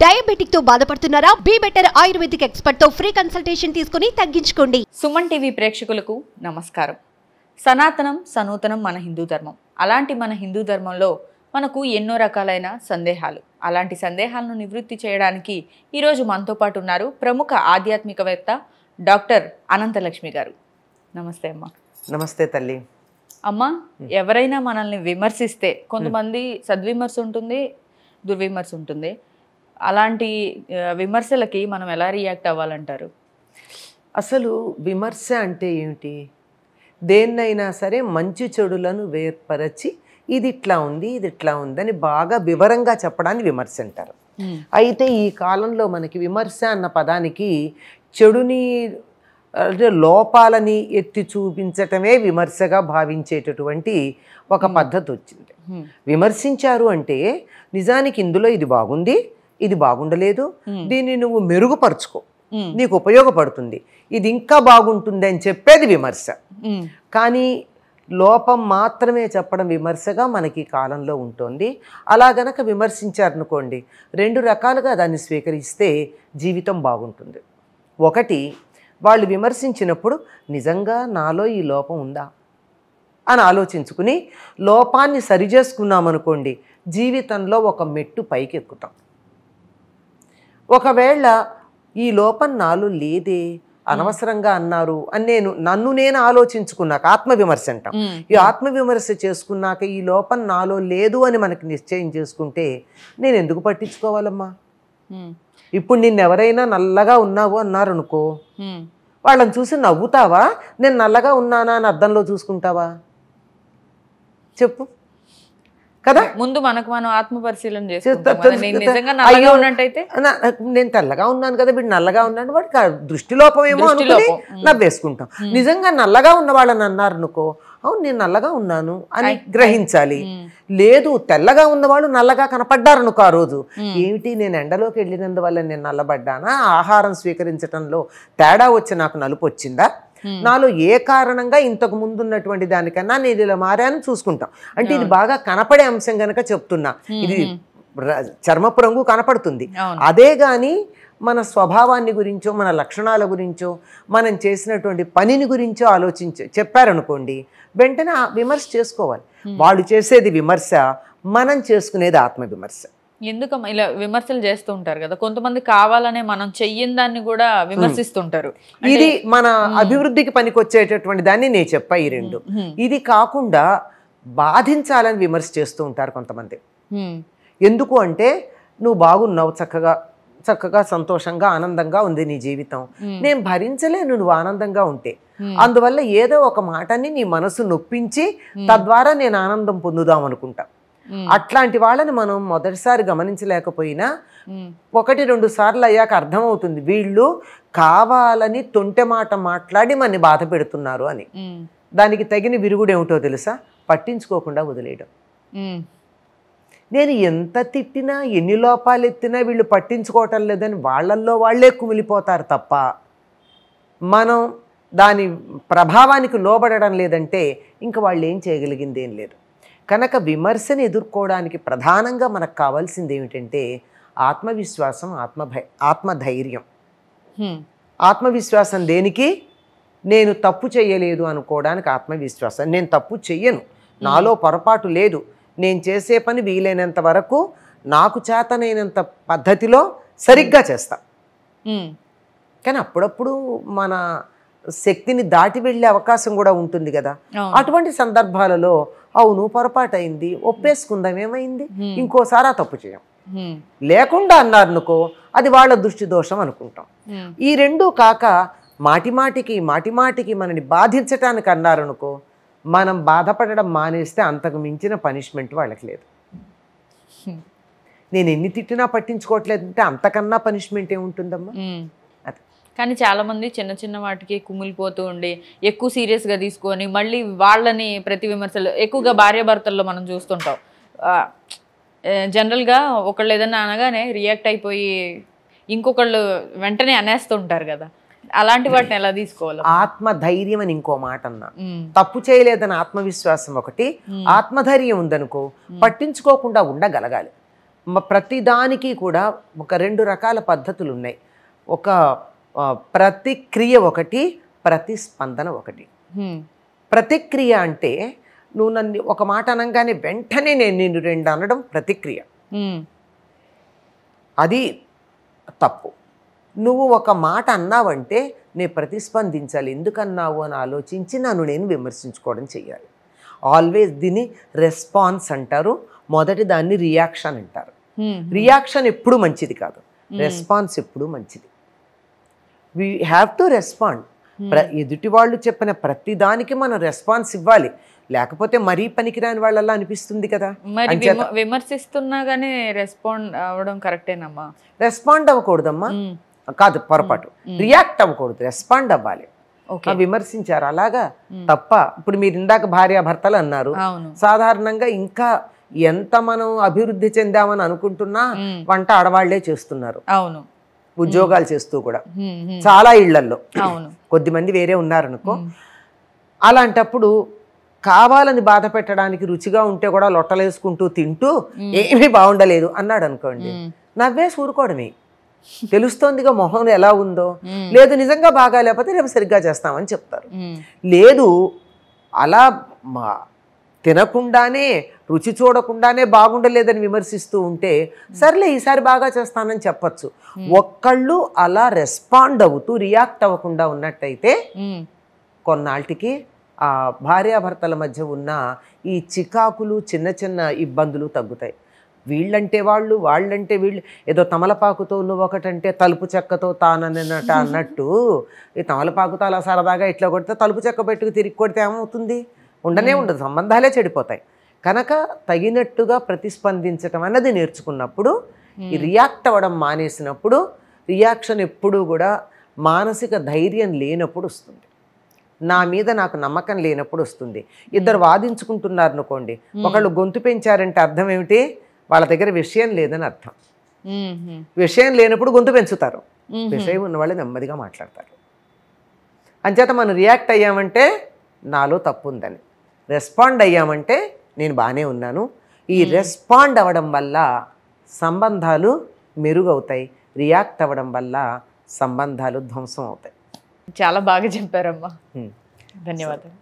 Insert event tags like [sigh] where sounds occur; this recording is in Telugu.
డయాబెటిక్ తో బాధపడుతున్నారా బీ బెటర్ ఆయుర్వేదిక్ ఎక్స్పర్ట్ తో ఫ్రీ కన్సల్టేషన్ తీసుకుని తగ్గించుకోండి సుమన్ టీవీ ప్రేక్షకులకు నమస్కారం సనాతనం సనూతనం మన హిందూ ధర్మం అలాంటి మన హిందూ ధర్మంలో మనకు ఎన్నో రకాలైన సందేహాలు అలాంటి సందేహాలను నివృత్తి చేయడానికి ఈరోజు మనతో పాటు ఉన్నారు ప్రముఖ ఆధ్యాత్మికవేత్త డాక్టర్ అనంతలక్ష్మి గారు నమస్తే అమ్మ నమస్తే తల్లి అమ్మ ఎవరైనా మనల్ని విమర్శిస్తే కొంతమంది సద్విమర్శ ఉంటుంది దుర్విమర్శ ఉంటుంది అలాంటి విమర్శలకి మనం ఎలా రియాక్ట్ అవ్వాలంటారు అసలు విమర్శ అంటే ఏమిటి దేన్నైనా సరే మంచి చెడులను వేర్పరచి ఇది ఇట్లా ఉంది ఇది ఇట్లా ఉందని బాగా వివరంగా చెప్పడాన్ని విమర్శ అంటారు అయితే ఈ కాలంలో మనకి విమర్శ అన్న పదానికి చెడుని అంటే లోపాలని ఎత్తి చూపించటమే విమర్శగా భావించేటటువంటి ఒక పద్ధతి వచ్చింది విమర్శించారు అంటే నిజానికి ఇందులో ఇది బాగుంది ఇది బాగుండలేదు దీన్ని నువ్వు మెరుగుపరుచుకో నీకు ఉపయోగపడుతుంది ఇది ఇంకా బాగుంటుంది అని చెప్పేది విమర్శ కానీ లోపం మాత్రమే చెప్పడం విమర్శగా మనకి కాలంలో ఉంటుంది అలా గనక విమర్శించారనుకోండి రెండు రకాలుగా దాన్ని స్వీకరిస్తే జీవితం బాగుంటుంది ఒకటి వాళ్ళు విమర్శించినప్పుడు నిజంగా నాలో ఈ లోపం ఉందా అని ఆలోచించుకుని లోపాన్ని సరిచేసుకున్నామనుకోండి జీవితంలో ఒక మెట్టు పైకి ఎక్కుతాం ఒకవేళ ఈ లోపం నాలో లేదే అనవసరంగా అన్నారు అని నేను నన్ను నేను ఆలోచించుకున్నాక ఆత్మవిమర్శ అంటాం ఈ ఆత్మవిమర్శ చేసుకున్నాక ఈ లోపం నాలో లేదు అని మనకి నిశ్చయం చేసుకుంటే నేను ఎందుకు పట్టించుకోవాలమ్మా ఇప్పుడు నిన్ను ఎవరైనా నల్లగా ఉన్నావు అన్నారనుకో వాళ్ళని చూసి నవ్వుతావా నేను నల్లగా ఉన్నానా అని అర్థంలో చూసుకుంటావా చెప్పు కదా ముందు మనకు మనం ఆత్మ పరిశీలన చేసుకుంటే నేను తెల్లగా ఉన్నాను కదా వీడు నల్లగా ఉన్నాడు వాడికి దృష్టి లోపం ఏమో నవ్వేసుకుంటాం నిజంగా నల్లగా ఉన్న వాళ్ళని అన్నారు అనుకో అవును నేను నల్లగా ఉన్నాను అని గ్రహించాలి లేదు తెల్లగా ఉన్నవాళ్ళు నల్లగా కనపడ్డారనుకో ఆ రోజు ఏమిటి నేను ఎండలోకి వెళ్ళినందువల్ల నేను నల్లబడ్డానా ఆహారం స్వీకరించడంలో తేడా వచ్చి నాకు నలుపు వచ్చిందా నాలో ఏ కారణంగా ఇంతకు ముందు ఉన్నటువంటి దానికన్నా నేను ఇలా మారాను చూసుకుంటాం అంటే ఇది బాగా కనపడే అంశం గనక చెప్తున్నా ఇది చర్మపు రంగు కనపడుతుంది అదే కానీ మన స్వభావాన్ని గురించో మన లక్షణాల గురించో మనం చేసినటువంటి పనిని గురించో ఆలోచించ చెప్పారనుకోండి వెంటనే విమర్శ చేసుకోవాలి వాళ్ళు చేసేది విమర్శ మనం చేసుకునేది ఆత్మవిమర్శ ఎందుకమ్మా ఇలా విమర్శలు చేస్తూ ఉంటారు కదా కొంతమంది కావాలనే మనం చెయ్యని దాన్ని కూడా విమర్శిస్తుంటారు ఇది మన అభివృద్ధికి పనికొచ్చేటటువంటి దాన్ని నేను చెప్పా ఈ రెండు ఇది కాకుండా బాధించాలని విమర్శ చేస్తూ ఉంటారు కొంతమంది ఎందుకు అంటే నువ్వు బాగున్నావు చక్కగా చక్కగా సంతోషంగా ఆనందంగా ఉంది నీ జీవితం నేను భరించలేను నువ్వు ఆనందంగా ఉంటే అందువల్ల ఏదో ఒక మాటని నీ మనసు నొప్పించి తద్వారా నేను ఆనందం పొందుదాం అనుకుంటా Hmm. అట్లాంటి వాళ్ళని మనం మొదటిసారి గమనించలేకపోయినా hmm. ఒకటి రెండు సార్లు అయ్యాక అర్థమవుతుంది వీళ్ళు కావాలని తొంటె మాట మాట్లాడి మనని బాధ పెడుతున్నారు అని hmm. దానికి తగిన విరుగుడు ఏమిటో తెలుసా పట్టించుకోకుండా వదిలేయడం నేను ఎంత తిట్టినా ఎన్ని లోపాలు ఎత్తినా వీళ్ళు పట్టించుకోవటం లేదని వాళ్ళల్లో వాళ్లే కుమిలిపోతారు తప్ప మనం దాని ప్రభావానికి లోబడడం లేదంటే ఇంకా వాళ్ళు ఏం చేయగలిగింది ఏం లేదు కనుక విమర్శను ఎదుర్కోవడానికి ప్రధానంగా మనకు కావాల్సింది ఏమిటంటే ఆత్మవిశ్వాసం ఆత్మభై ఆత్మధైర్యం ఆత్మవిశ్వాసం దేనికి నేను తప్పు చేయలేదు అనుకోవడానికి ఆత్మవిశ్వాసం నేను తప్పు చెయ్యను నాలో పొరపాటు లేదు నేను చేసే పని వీలైనంత వరకు నాకు చేతనైనంత పద్ధతిలో సరిగ్గా చేస్తా కానీ అప్పుడప్పుడు మన శక్తిని దాటి వెళ్ళే అవకాశం కూడా ఉంటుంది కదా అటువంటి సందర్భాలలో అవును పొరపాటైంది ఒప్పేసుకుందాం ఏమైంది ఇంకోసారి ఆ తప్పు చేయం లేకుండా అన్నారనుకో అది వాళ్ళ దృష్టి దోషం అనుకుంటాం ఈ రెండూ కాక మాటిమాటికి మాటిమాటికి మనని బాధించటానికి అన్నారనుకో మనం బాధపడడం మానేస్తే అంతకు మించిన పనిష్మెంట్ వాళ్ళకి లేదు నేను ఎన్ని తిట్టినా పట్టించుకోవట్లేదంటే అంతకన్నా పనిష్మెంట్ ఏముంటుందమ్మా అది కానీ చాలామంది చిన్న చిన్న వాటికి కుమిలిపోతూ ఉండి ఎక్కువ సీరియస్గా తీసుకొని మళ్ళీ వాళ్ళని ప్రతి విమర్శలు ఎక్కువగా భార్యాభర్తల్లో మనం చూస్తుంటాం జనరల్గా ఒకళ్ళు ఏదైనా అనగానే రియాక్ట్ అయిపోయి ఇంకొకళ్ళు వెంటనే అనేస్తుంటారు కదా అలాంటి hmm. వాటిని ఎలా తీసుకోవాలి ఆత్మధైర్యం అని ఇంకో మాట అన్నా hmm. తప్పు చేయలేదని ఆత్మవిశ్వాసం ఒకటి hmm. ఆత్మధైర్యం ఉందనుకో పట్టించుకోకుండా ఉండగలగాలి ప్రతిదానికి కూడా ఒక రెండు రకాల పద్ధతులు ఉన్నాయి ఒక ప్రతిక్రియ ఒకటి ప్రతిస్పందన ఒకటి ప్రతిక్రియ అంటే నువ్వు నన్ను ఒక మాట అనగానే వెంటనే నేను నిన్ను రెండు అనడం ప్రతిక్రియ అది తప్పు నువ్వు ఒక మాట అన్నావంటే నేను ప్రతిస్పందించాలి ఎందుకన్నావు అని ఆలోచించి నన్ను నేను విమర్శించుకోవడం చేయాలి ఆల్వేస్ దీని రెస్పాన్స్ అంటారు మొదటి దాన్ని రియాక్షన్ అంటారు రియాక్షన్ ఎప్పుడు మంచిది కాదు రెస్పాన్స్ ఎప్పుడు మంచిది వీ హ్యావ్ టు రెస్పాండ్ ప్ర ఎదుటి వాళ్ళు చెప్పిన ప్రతి దానికి మనం రెస్పాన్స్ ఇవ్వాలి లేకపోతే మరీ పనికిరాని వాళ్ళలా అనిపిస్తుంది కదా విమర్శిస్తున్నా గానీ రెస్పాండ్ అవ్వడం కరెక్టేనమ్మా రెస్పాండ్ అవ్వకూడదమ్మా hmm. కాదు పొరపాటు రియాక్ట్ hmm. hmm. అవ్వకూడదు రెస్పాండ్ అవ్వాలి విమర్శించారు అలాగా తప్ప ఇప్పుడు మీరు ఇందాక భార్యాభర్తలు అన్నారు సాధారణంగా ఇంకా ఎంత మనం అభివృద్ధి చెందామని అనుకుంటున్నా వంట ఆడవాళ్లే చేస్తున్నారు అవును ఉద్యోగాలు చేస్తూ కూడా చాలా ఇళ్లల్లో కొద్దిమంది వేరే ఉన్నారనుకో అలాంటప్పుడు కావాలని బాధ పెట్టడానికి రుచిగా ఉంటే కూడా లొట్టలేసుకుంటూ తింటూ ఏమీ బాగుండలేదు అన్నాడు అనుకోండి నవ్వే సూరుకోవడమే తెలుస్తోందిగా మొహం ఎలా ఉందో లేదు నిజంగా బాగా లేకపోతే రేపు సరిగ్గా చేస్తామని చెప్తారు లేదు అలా తినకుండానే రుచి చూడకుండానే బాగుండలేదని విమర్శిస్తూ ఉంటే సర్లే ఈసారి బాగా చేస్తానని చెప్పచ్చు ఒక్కళ్ళు అలా రెస్పాండ్ అవుతూ రియాక్ట్ అవ్వకుండా ఉన్నట్టయితే కొన్నాళ్ళకి ఆ భార్యాభర్తల మధ్య ఉన్న ఈ చికాకులు చిన్న చిన్న ఇబ్బందులు తగ్గుతాయి వీళ్ళంటే వాళ్ళు వాళ్ళంటే వీళ్ళు ఏదో తమలపాకుతో నువ్వు ఒకటంటే తలుపు చెక్కతో తానన్నట [laughs] అన్నట్టు ఈ తమలపాకుతో అలా సరదాగా ఇట్లా కొడితే తలుపు చెక్క పెట్టుకు తిరిగి కొడితే ఏమవుతుంది ఉండనే ఉండదు సంబంధాలే చెడిపోతాయి కనుక తగినట్టుగా ప్రతిస్పందించటం అన్నది నేర్చుకున్నప్పుడు ఈ రియాక్ట్ అవ్వడం మానేసినప్పుడు రియాక్షన్ ఎప్పుడూ కూడా మానసిక ధైర్యం లేనప్పుడు వస్తుంది నా మీద నాకు నమ్మకం లేనప్పుడు వస్తుంది ఇద్దరు వాదించుకుంటున్నారు అనుకోండి ఒకళ్ళు గొంతు పెంచారంటే అర్థం ఏమిటి వాళ్ళ దగ్గర విషయం లేదని అర్థం విషయం లేనప్పుడు గొంతు పెంచుతారు విషయం ఉన్న వాళ్ళు నెమ్మదిగా మాట్లాడతారు అంచేత మనం రియాక్ట్ అయ్యామంటే నాలో తప్పు ఉందని రెస్పాండ్ అయ్యామంటే నేను బాగానే ఉన్నాను ఈ hmm. రెస్పాండ్ అవ్వడం వల్ల సంబంధాలు మెరుగవుతాయి రియాక్ట్ అవ్వడం వల్ల సంబంధాలు ధ్వంసం అవుతాయి చాలా బాగా చెప్పారమ్మా hmm. ధన్యవాదాలు